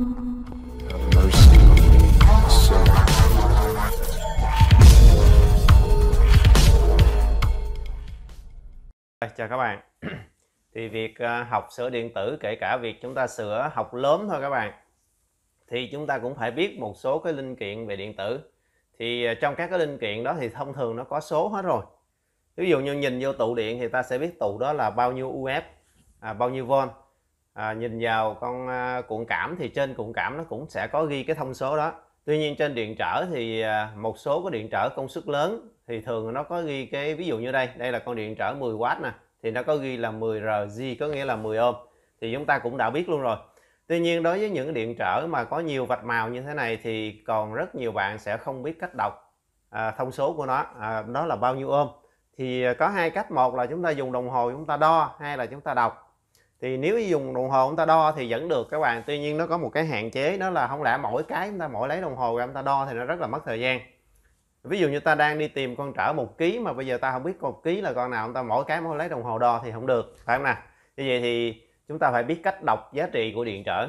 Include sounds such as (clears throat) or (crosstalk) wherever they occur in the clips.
Chào các bạn (clears throat) Thì việc à, học sửa điện tử kể cả việc chúng ta sửa học lớn thôi các bạn Thì chúng ta cũng phải biết một số cái linh kiện về điện tử Thì à, trong các cái linh kiện đó thì thông thường nó có số hết rồi Ví dụ như nhìn vô tụ điện thì ta sẽ biết tụ đó là bao nhiêu UF à, Bao nhiêu volt à, nhìn vào con à, cuộn cảm thì trên cuộn cảm nó cũng sẽ có ghi cái thông số đó tuy nhiên trên điện trở thì à, một số cái điện trở công suất lớn thì thường nó có ghi cái ví dụ như đây đây là con điện trở 10W nè thì nó có ghi là 10 RG có nghĩa là 10 ôm thì chúng ta cũng đã biết luôn rồi Tuy nhiên đối với những điện trở mà có nhiều vạch màu như thế này thì còn rất nhiều bạn sẽ không biết cách đọc à, thông số của nó à, đó là bao nhiêu ôm thì à, có hai cách một là chúng ta dùng đồng hồ chúng ta đo hay là chúng ta đọc thì nếu dùng đồng hồ chúng ta đo thì vẫn được các bạn tuy nhiên nó có một cái hạn chế đó là không lẽ mỗi cái chúng ta mỗi lấy đồng hồ ra chúng ta đo thì nó rất là mất thời gian ví dụ như ta đang đi tìm con trở một ký mà bây giờ ta không biết con ký là con nào chúng ta mỗi cái mỗi lấy đồng hồ đo thì không được phải không nào như vậy thì chúng ta phải biết cách đọc giá trị của điện trở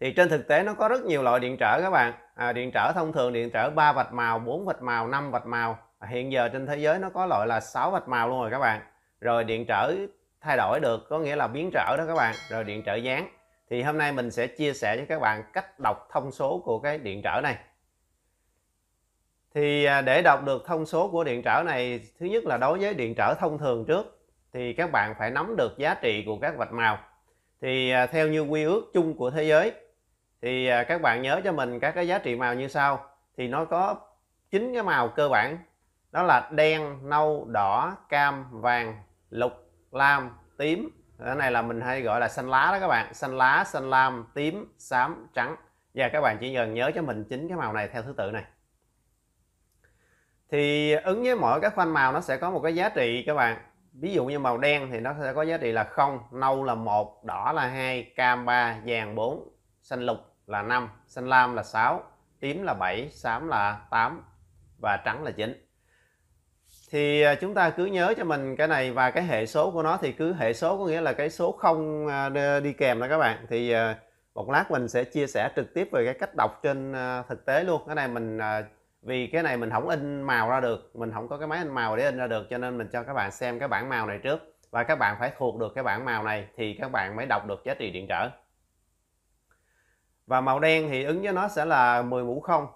thì trên thực tế nó có rất nhiều loại điện trở các bạn à, điện trở thông thường điện trở 3 vạch màu 4 vạch màu 5 vạch màu à, hiện giờ trên thế giới nó có loại là 6 vạch màu luôn rồi các bạn rồi điện trở thay đổi được có nghĩa là biến trở đó các bạn rồi điện trở dán thì hôm nay mình sẽ chia sẻ cho các bạn cách đọc thông số của cái điện trở này thì à, để đọc được thông số của điện trở này thứ nhất là đối với điện trở thông thường trước thì các bạn phải nắm được giá trị của các vạch màu thì à, theo như quy ước chung của thế giới thì à, các bạn nhớ cho mình các cái giá trị màu như sau thì nó có chín cái màu cơ bản đó là đen nâu đỏ cam vàng lục lam tím cái này là mình hay gọi là xanh lá đó các bạn xanh lá xanh lam tím xám trắng và các bạn chỉ cần nhớ cho mình chính cái màu này theo thứ tự này thì ứng với mỗi các khoanh màu nó sẽ có một cái giá trị các bạn ví dụ như màu đen thì nó sẽ có giá trị là không nâu là một đỏ là hai cam 3 vàng 4 xanh lục là 5 xanh lam là 6 tím là 7 xám là 8 và trắng là 9 thì à, chúng ta cứ nhớ cho mình cái này và cái hệ số của nó thì cứ hệ số có nghĩa là cái số không à, đi kèm đó các bạn thì à, một lát mình sẽ chia sẻ trực tiếp về cái cách đọc trên thực tế luôn cái này mình vì cái này mình không in màu ra được mình không có cái máy in màu để in ra được cho nên mình cho các bạn xem cái bảng màu này trước và các bạn phải thuộc được cái bảng màu này thì các bạn mới đọc được giá trị điện trở và màu đen thì ứng với nó sẽ là 10 mũ không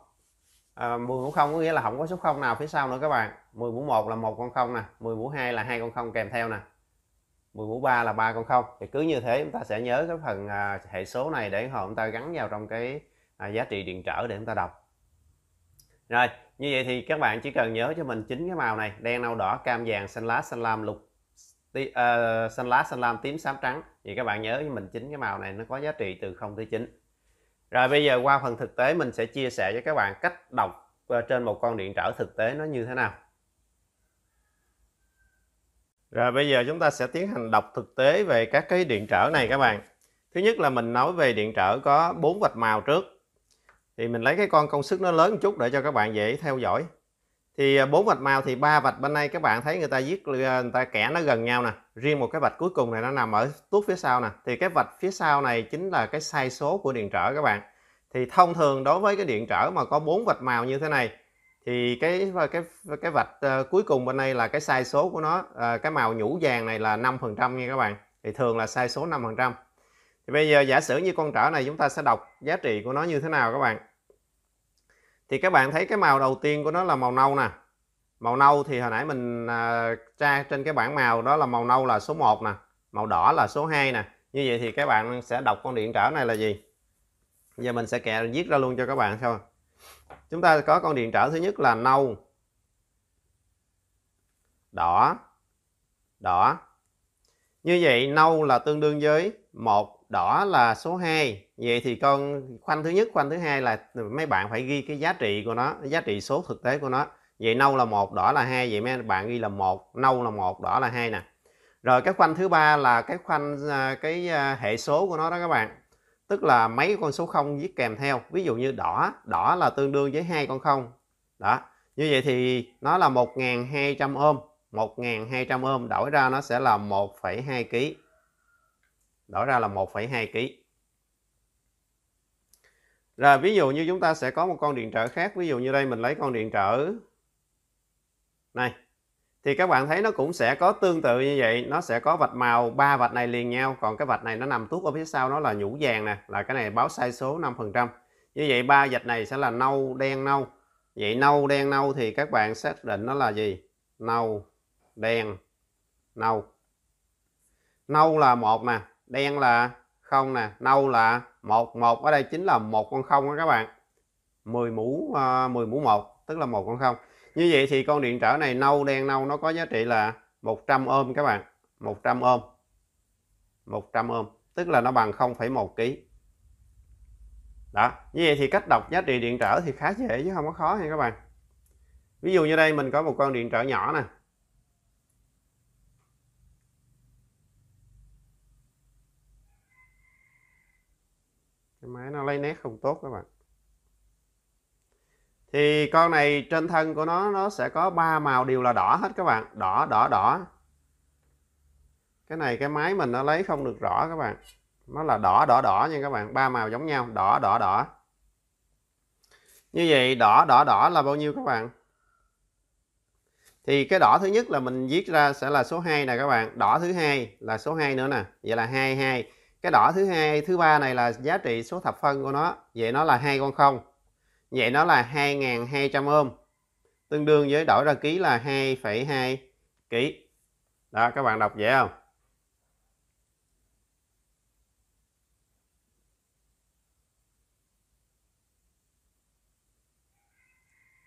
à, 10 mũ không có nghĩa là không có số 0 nào phía sau nữa các bạn 10 mũ 1 là một con 0 nè 10 mũ 2 là hai con 0 kèm theo nè 10 mũ 3 là ba con 0 thì cứ như thế chúng ta sẽ nhớ cái phần à, hệ số này để họ chúng ta gắn vào trong cái à, giá trị điện trở để chúng ta đọc rồi như vậy thì các bạn chỉ cần nhớ cho mình chín cái màu này đen nâu đỏ cam vàng xanh lá xanh lam lục tí, uh, ờ, xanh lá xanh lam tím xám trắng thì các bạn nhớ cho mình chín cái màu này nó có giá trị từ 0 tới 9 rồi bây giờ qua phần thực tế mình sẽ chia sẻ với các bạn cách đọc ờ, trên một con điện trở thực tế nó như thế nào. Rồi bây giờ chúng ta sẽ tiến hành đọc thực tế về các cái điện trở này các bạn. Thứ nhất là mình nói về điện trở có bốn vạch màu trước. Thì mình lấy cái con công suất nó lớn một chút để cho các bạn dễ theo dõi thì à, bốn vạch màu thì ba vạch bên đây các bạn thấy người ta viết à, người ta kẻ nó gần nhau nè riêng một cái vạch cuối cùng này nó nằm ở tuốt phía sau nè thì cái vạch phía sau này chính là cái sai số của điện trở các bạn thì thông thường đối với cái điện trở mà có bốn vạch màu như thế này thì cái cái cái vạch à, cuối cùng bên đây là cái sai số của nó cái màu nhũ vàng này là 5% nha các bạn thì thường là sai số 5% thì bây giờ giả sử như con trở này chúng ta sẽ đọc giá trị của nó như thế nào các bạn thì các bạn thấy cái màu đầu tiên của nó là màu nâu nè màu nâu thì hồi nãy mình à, tra trên cái bảng màu đó là màu nâu là số 1 nè màu đỏ là số 2 nè như vậy thì các bạn sẽ đọc con điện trở này là gì giờ mình sẽ kẹ viết ra luôn cho các bạn xem chúng ta có con điện trở thứ nhất là nâu đỏ đỏ như vậy nâu là tương đương với một đỏ là số 2 vậy thì con khoanh thứ nhất khoanh thứ hai là mấy bạn phải ghi cái giá trị của nó giá trị số thực tế của nó vậy nâu là một đỏ là hai vậy mấy bạn ghi là một nâu là một đỏ là hai nè rồi cái khoanh thứ ba là cái khoanh à, cái à, hệ số của nó đó các bạn tức là mấy con số không viết kèm theo ví dụ như đỏ đỏ là tương đương với hai con không đó như vậy thì nó là 1.200 ôm 1.200 ôm đổi ra nó sẽ là 1,2 kg đổi ra là 1,2 kg rồi ví dụ như chúng ta sẽ có một con điện trở khác, ví dụ như đây mình lấy con điện trở này. Thì các bạn thấy nó cũng sẽ có tương tự như vậy, nó sẽ có vạch màu ba vạch này liền nhau, còn cái vạch này nó nằm tuốt ở phía sau nó là nhũ vàng nè, là cái này báo sai số 5%. Như vậy ba vạch này sẽ là nâu, đen, nâu. Vậy nâu, đen, nâu thì các bạn xác định nó là gì? Nâu, đen, nâu. Nâu là một nè, đen là không nè, nâu là một một ở đây chính là một con không các bạn 10 mũ uh, à, 10 mũ 1 tức là một con không như vậy thì con điện trở này nâu đen nâu nó có giá trị là 100 ôm các bạn 100 ôm 100 ôm tức là nó bằng 0,1 kg đó như vậy thì cách đọc giá trị điện trở thì khá dễ chứ không có khó nha các bạn ví dụ như đây mình có một con điện trở nhỏ nè Đấy, nó lấy nét không tốt các bạn thì con này trên thân của nó nó sẽ có ba màu đều là đỏ hết các bạn đỏ đỏ đỏ cái này cái máy mình nó lấy không được rõ các bạn nó là đỏ đỏ đỏ nha các bạn ba màu giống nhau đỏ đỏ đỏ như vậy đỏ đỏ đỏ là bao nhiêu các bạn thì cái đỏ thứ nhất là mình viết ra sẽ là số 2 nè các bạn đỏ thứ hai là số 2 nữa nè vậy là 22 cái đỏ thứ hai thứ ba này là giá trị số thập phân của nó vậy nó là hai con không vậy nó là 2.200 ôm tương đương với đổi ra ký là 2,2 ký đó các bạn đọc dễ không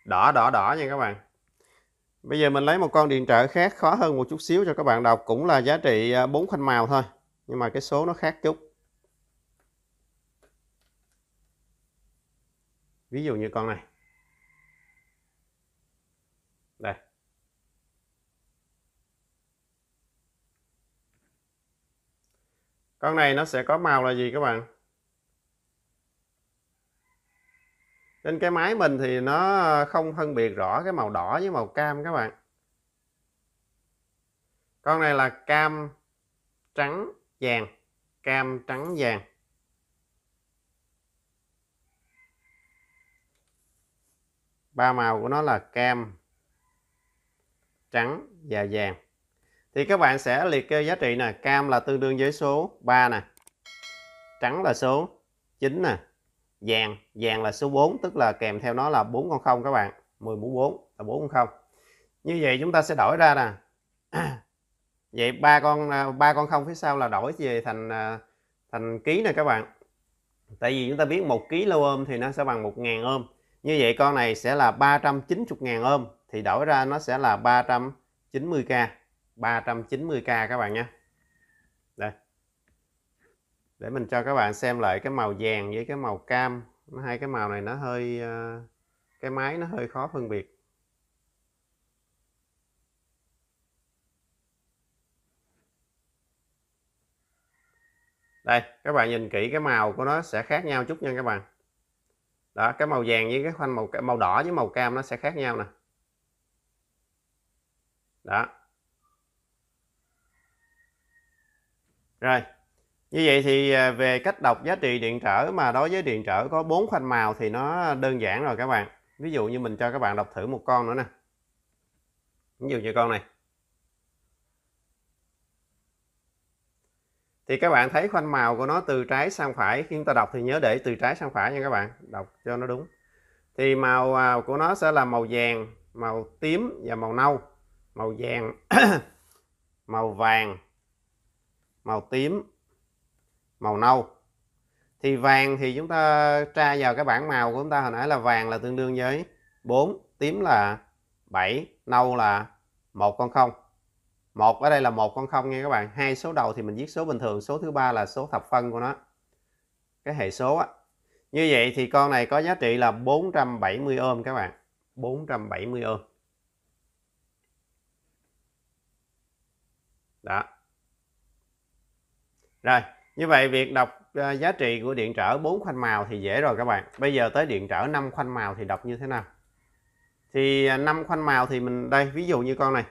đỏ đỏ đỏ nha các bạn bây giờ mình lấy một con điện trở khác khó hơn một chút xíu cho các bạn đọc cũng là giá trị à, bốn khoanh màu thôi nhưng mà cái số nó khác chút ví dụ như con này đây con này nó sẽ có màu là gì các bạn trên cái máy mình thì nó không phân biệt rõ cái màu đỏ với màu cam các bạn con này là cam trắng vàng, cam trắng vàng. Ba màu của nó là cam, trắng và vàng. Thì các bạn sẽ liệt kê giá trị nè, cam là tương đương với số 3 nè. Trắng là số 9 nè. Vàng, vàng là số 4 tức là kèm theo nó là 4 con 0 các bạn. 10 mũ 4 là 4 con 0. Như vậy chúng ta sẽ đổi ra nè. (clears throat) vậy ba con à, ba con không phía sau là đổi về thành à, thành ký nè các bạn tại vì chúng ta biết một ký lâu ôm thì nó sẽ bằng 1.000 ôm như vậy con này sẽ là 390.000 ôm thì đổi ra nó sẽ là 390k 390k các bạn nha đây để mình cho các bạn xem lại cái màu vàng với cái màu cam hai cái màu này nó hơi à, cái máy nó hơi khó phân biệt đây các bạn nhìn kỹ cái màu của nó sẽ khác nhau chút nha các bạn đó cái màu vàng với cái khoanh màu màu đỏ với màu cam nó sẽ khác nhau nè đó rồi như vậy thì à, về cách đọc giá trị điện trở mà đối với điện trở có bốn khoanh màu thì nó đơn giản rồi các bạn ví dụ như mình cho các bạn đọc thử một con nữa nè ví dụ như con này thì các bạn thấy khoanh màu của nó từ trái sang phải khi chúng ta đọc thì nhớ để từ trái sang phải nha các bạn đọc cho nó đúng thì màu à, của nó sẽ là màu vàng màu tím và màu nâu màu vàng (coughs) màu vàng màu tím màu nâu thì vàng thì chúng ta tra vào cái bảng màu của chúng ta hồi nãy là vàng là tương đương với 4 tím là 7 nâu là một con không một ở đây là một con không nha các bạn hai số đầu thì mình viết số bình thường số thứ ba là số thập phân của nó cái hệ số á như vậy thì con này có giá trị là 470 ôm các bạn 470 ôm đó rồi như vậy việc đọc ờ, giá trị của điện trở 4 khoanh màu thì dễ rồi các bạn bây giờ tới điện trở 5 khoanh màu thì đọc như thế nào thì 5 à, khoanh màu thì mình đây ví dụ như con này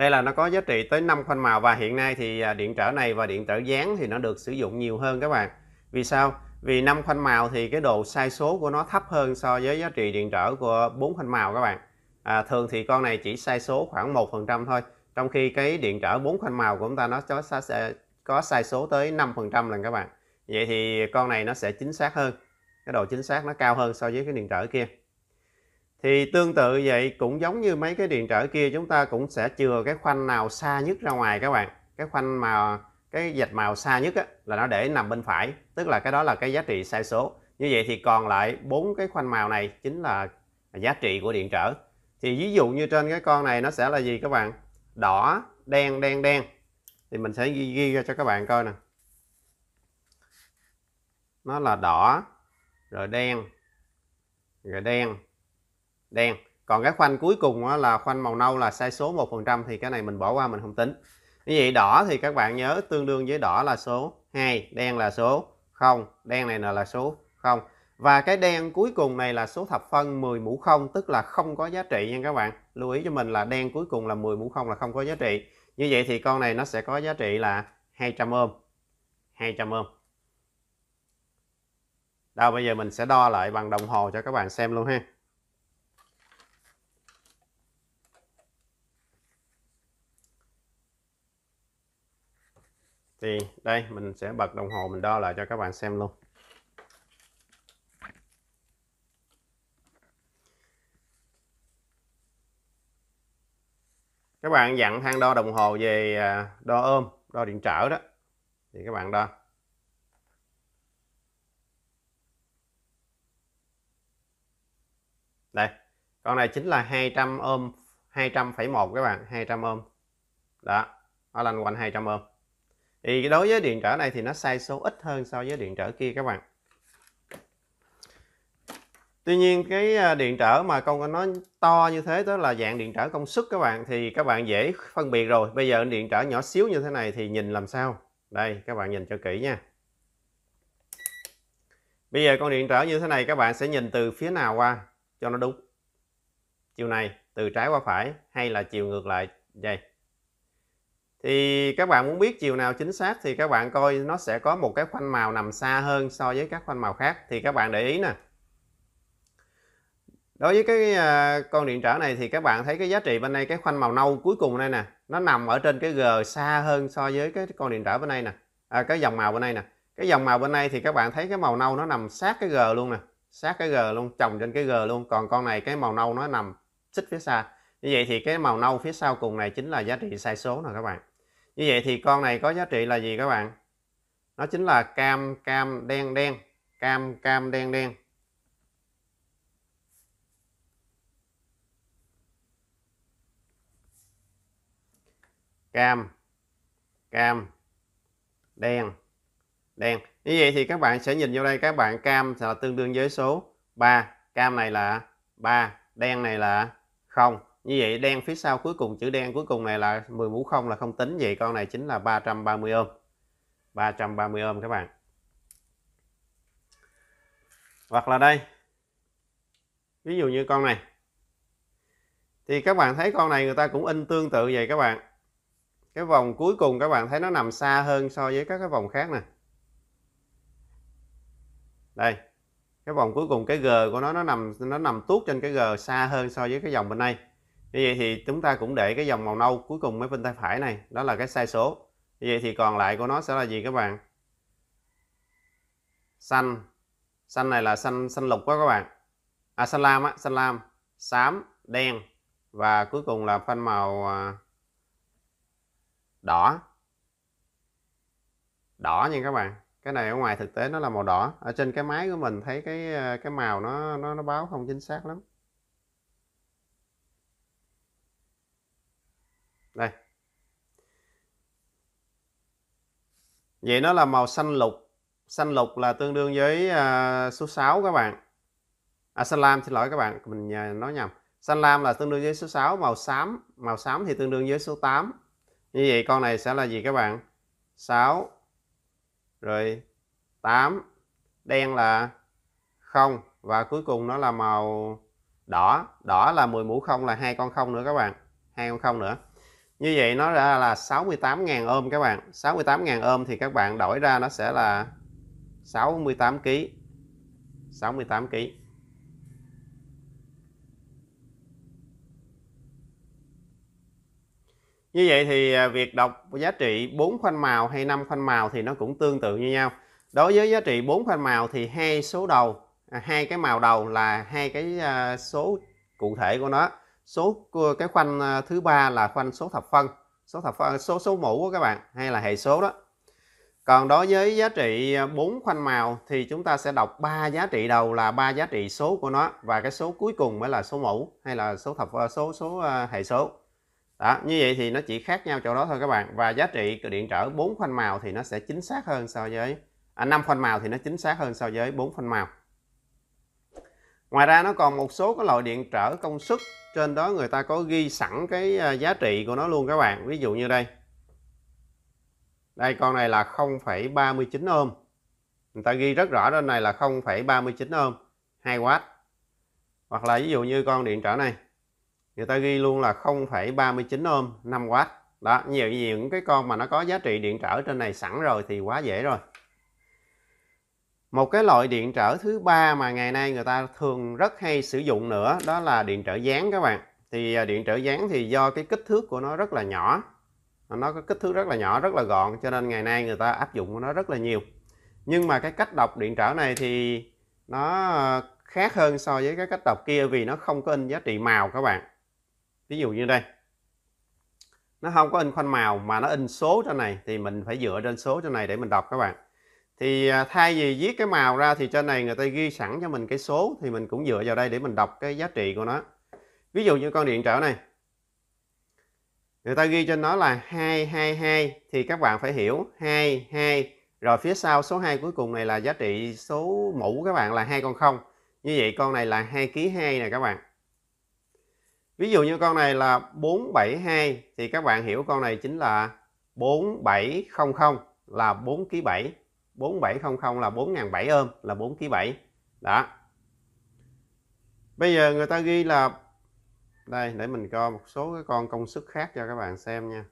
đây là nó có giá trị tới 5 khoanh màu và hiện nay thì à, điện trở này và điện trở dán thì nó được sử dụng nhiều hơn các bạn vì sao vì năm khoanh màu thì cái độ sai số của nó thấp hơn so với giá trị điện trở của bốn khoanh màu các bạn à, thường thì con này chỉ sai số khoảng 1% thôi trong khi cái điện trở bốn khoanh màu của chúng ta nó có sai, có sai số tới 5% lần các bạn vậy thì con này nó sẽ chính xác hơn cái độ chính xác nó cao hơn so với cái điện trở kia thì tương tự vậy cũng giống như mấy cái điện trở kia chúng ta cũng sẽ chừa cái khoanh nào xa nhất ra ngoài các bạn cái khoanh mà cái dạch màu xa nhất á, là nó để nằm bên phải tức là cái đó là cái giá trị sai số như vậy thì còn lại bốn cái khoanh màu này chính là giá trị của điện trở thì ví dụ như trên cái con này nó sẽ là gì các bạn đỏ đen đen đen thì mình sẽ ghi, ghi ra cho các bạn coi nè nó là đỏ rồi đen rồi đen đen còn cái khoanh cuối cùng là khoanh màu nâu là sai số 1% thì cái này mình bỏ qua mình không tính như vậy đỏ thì các bạn nhớ tương đương với đỏ là số 2 đen là số 0 đen này là số 0 và cái đen cuối cùng này là số thập phân 10 mũ 0 tức là không có giá trị nha các bạn lưu ý cho mình là đen cuối cùng là 10 mũ 0 là không có giá trị như vậy thì con này nó sẽ có giá trị là 200 ôm 200 ôm Đâu bây giờ mình sẽ đo lại bằng đồng hồ cho các bạn xem luôn ha thì đây mình sẽ bật đồng hồ mình đo lại cho các bạn xem luôn các bạn dặn thang đo đồng hồ về à, đo ôm đo điện trở đó thì các bạn đo đây con này chính là 200 ôm 200,1 các bạn 200 ôm đó nó lanh quanh 200 ôm thì đối với điện trở này thì nó sai số ít hơn so với điện trở kia các bạn Tuy nhiên cái à, điện trở mà con nó to như thế đó là dạng điện trở công suất các bạn thì các bạn dễ phân biệt rồi. Bây giờ điện trở nhỏ xíu như thế này thì nhìn làm sao? Đây các bạn nhìn cho kỹ nha. Bây giờ con điện trở như thế này các bạn sẽ nhìn từ phía nào qua cho nó đúng. Chiều này từ trái qua phải hay là chiều ngược lại đây thì các bạn muốn biết chiều nào chính xác thì các bạn coi nó sẽ có một cái khoanh màu nằm xa hơn so với các khoanh màu khác thì các bạn để ý nè đối với cái à, con điện trở này thì các bạn thấy cái giá trị bên đây cái khoanh màu nâu cuối cùng đây nè nó nằm ở trên cái g xa hơn so với cái con điện trở bên đây nè à, cái dòng màu bên đây nè cái dòng màu bên đây thì các bạn thấy cái màu nâu nó nằm sát cái g luôn nè sát cái g luôn chồng trên cái g luôn còn con này cái màu nâu nó nằm xích phía xa như vậy thì cái màu nâu phía sau cùng này chính là giá trị sai số nè các bạn như vậy thì con này có giá trị là gì các bạn nó chính là cam cam đen đen cam cam đen đen cam cam đen đen như vậy thì các bạn sẽ nhìn vô đây các bạn cam sẽ là tương đương với số 3 cam này là 3 đen này là không như vậy đen phía sau cuối cùng chữ đen cuối cùng này là 10 mũ không là không tính vậy con này chính là 330 ôm 330 ohm các bạn hoặc là đây ví dụ như con này thì các bạn thấy con này người ta cũng in tương tự vậy các bạn cái vòng cuối cùng các bạn thấy nó nằm xa hơn so với các cái vòng khác nè đây cái vòng cuối cùng cái g của nó nó nằm nó nằm tuốt trên cái g xa hơn so với cái dòng bên đây như vậy thì chúng ta cũng để cái dòng màu nâu cuối cùng mấy bên tay phải này đó là cái sai số như vậy thì còn lại của nó sẽ là gì các bạn xanh xanh này là xanh xanh lục quá các bạn à xanh lam á xanh lam xám đen và cuối cùng là phanh màu à, đỏ đỏ nha các bạn cái này ở ngoài thực tế nó là màu đỏ ở trên cái máy của mình thấy cái à, cái màu nó nó nó báo không chính xác lắm đây vậy nó là màu xanh lục xanh lục là tương đương với à, số 6 các bạn à, xanh lam xin lỗi các bạn mình nói nhầm xanh lam là tương đương với số 6 màu xám màu xám thì tương đương với số 8 như vậy con này sẽ là gì các bạn 6 rồi 8 đen là 0 và cuối cùng nó là màu đỏ đỏ là 10 mũ không là hai con không nữa các bạn hai con không nữa như vậy nó ra là 68.000 ôm các bạn 68.000 ôm thì các bạn đổi ra nó sẽ là 68 kg 68 kg Như vậy thì à, việc đọc giá trị 4 khoanh màu hay 5 khoanh màu thì nó cũng tương tự như nhau. Đối với giá trị 4 khoanh màu thì hai số đầu, à, hai cái màu đầu là hai cái à, số cụ thể của nó số cái khoanh à, thứ ba là khoanh số thập phân số thập phân số số mũ của các bạn hay là hệ số đó còn đối với giá trị à, bốn khoanh màu thì chúng ta sẽ đọc ba giá trị đầu là ba giá trị số của nó và cái số cuối cùng mới là số mũ hay là số thập à, số số hệ số. Đó, như vậy thì nó chỉ khác nhau chỗ đó thôi các bạn. Và giá trị điện trở bốn khoanh màu thì nó sẽ chính xác hơn so với à, khoanh màu thì nó chính xác hơn so với bốn khoanh màu. Ngoài ra nó còn một số cái loại điện trở công suất trên đó người ta có ghi sẵn cái à, giá trị của nó luôn các bạn ví dụ như đây đây con này là 0,39 ôm người ta ghi rất rõ trên này là 0,39 ôm 2W hoặc là ví dụ như con điện trở này người ta ghi luôn là 0,39 ôm 5W đó nhiều những cái con mà nó có giá trị điện trở trên này sẵn rồi thì quá dễ rồi một cái loại điện trở thứ ba mà ngày nay người ta thường rất hay sử dụng nữa đó là điện trở dán các bạn thì à, điện trở dán thì do cái kích thước của nó rất là nhỏ nó có kích thước rất là nhỏ rất là gọn cho nên ngày nay người ta áp dụng nó rất là nhiều nhưng mà cái cách đọc điện trở này thì nó khác hơn so với cái cách đọc kia vì nó không có in giá trị màu các bạn ví dụ như đây nó không có in khoanh màu mà nó in số trên này thì mình phải dựa trên số trên này để mình đọc các bạn thì à, thay vì viết cái màu ra thì trên này người ta ghi sẵn cho mình cái số thì mình cũng dựa vào đây để mình đọc cái giá trị của nó ví dụ như con điện trở này người ta ghi trên nó là 222 thì các bạn phải hiểu 22 rồi phía sau số 2 cuối cùng này là giá trị số mũ các bạn là hai con không như vậy con này là 2 ký 2 nè các bạn ví dụ như con này là 472 thì các bạn hiểu con này chính là 4700 là 4 ký 7 4700 là 4007 ôm là 4 kg 7 đó bây giờ người ta ghi là đây để mình coi một số cái con công suất khác cho các bạn xem nha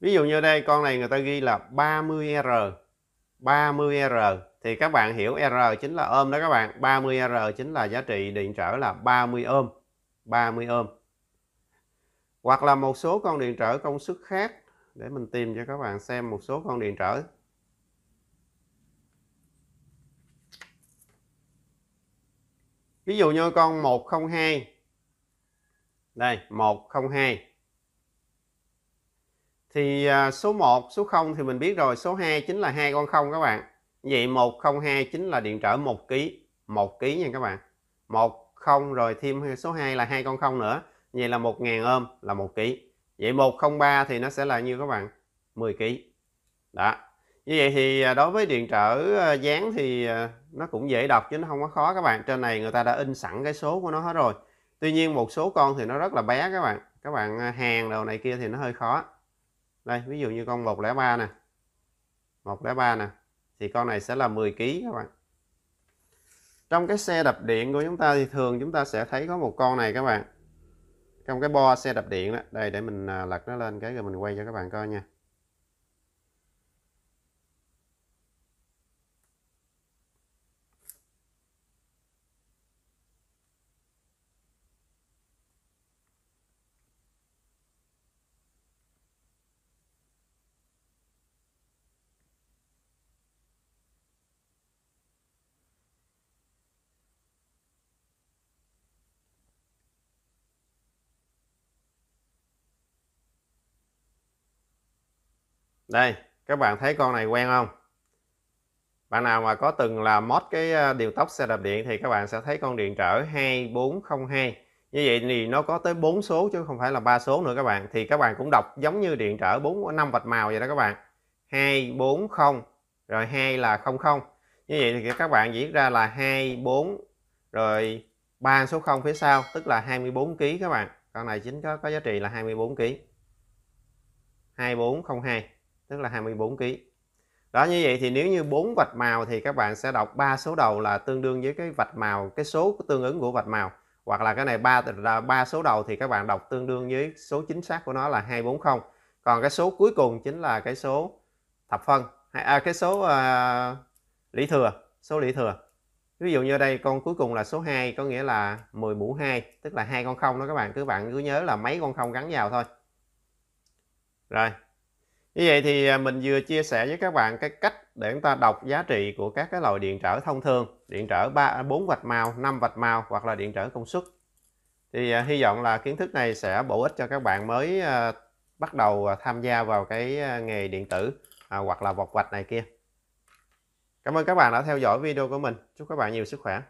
ví dụ như đây con này người ta ghi là 30R 30R thì các bạn hiểu R chính là ôm đó các bạn 30R chính là giá trị điện trở là 30 ôm 30 ôm hoặc là một số con điện trở công suất khác để mình tìm cho các bạn xem một số con điện trở ví dụ như con 102 đây 102 thì à, số 1 số 0 thì mình biết rồi số 2 chính là hai con không các bạn vậy 102 chính là điện trở 1 kg 1 kg nha các bạn 1 0 rồi thêm số 2 là hai con không nữa vậy là 1.000 ôm là 1 kg vậy 103 thì nó sẽ là như các bạn 10 kg đó như vậy thì à, đối với điện trở à, dán thì à, nó cũng dễ đọc chứ nó không có khó các bạn trên này người ta đã in sẵn cái số của nó hết rồi tuy nhiên một số con thì nó rất là bé các bạn các bạn hàng đầu này kia thì nó hơi khó đây ví dụ như con 103 nè 103 nè thì con này sẽ là 10 kg các bạn trong cái xe đập điện của chúng ta thì thường chúng ta sẽ thấy có một con này các bạn trong cái bo xe đạp điện đó đây để mình à, lật nó lên cái rồi mình quay cho các bạn coi nha đây các bạn thấy con này quen không bạn nào mà có từng là mod cái à, điều tốc xe đạp điện thì các bạn sẽ thấy con điện trở 2402 như vậy thì nó có tới 4 số chứ không phải là ba số nữa các bạn thì các bạn cũng đọc giống như điện trở 4 5 vạch màu vậy đó các bạn 240 rồi 2 là 00 như vậy thì các bạn diễn ra là 24 rồi 3 số 0 phía sau tức là 24 kg các bạn con này chính có, có giá trị là 24 kg 2402 tức là 24 kg đó như vậy thì nếu như bốn vạch màu thì các bạn sẽ đọc ba số đầu là tương đương với cái vạch màu cái số tương ứng của vạch màu hoặc là cái này ba ba số đầu thì các bạn đọc tương đương với số chính xác của nó là 240 còn cái số cuối cùng chính là cái số thập phân à, cái số à, lý thừa số lý thừa ví dụ như đây con cuối cùng là số 2 có nghĩa là 10 mũ 2 tức là hai con không đó các bạn cứ bạn cứ nhớ là mấy con không gắn vào thôi rồi như vậy thì à, mình vừa chia sẻ với các bạn cái cách để chúng ta đọc giá trị của các cái loại điện trở thông thường, điện trở 3 4 à, vạch màu, 5 vạch màu hoặc là điện trở công suất. Thì uh, hy vọng là kiến thức này sẽ bổ ích cho các bạn mới uh, bắt đầu tham gia vào cái nghề điện tử à, hoặc là vọc vạch này kia. Cảm ơn các bạn đã theo dõi video của mình. Chúc các bạn nhiều sức khỏe.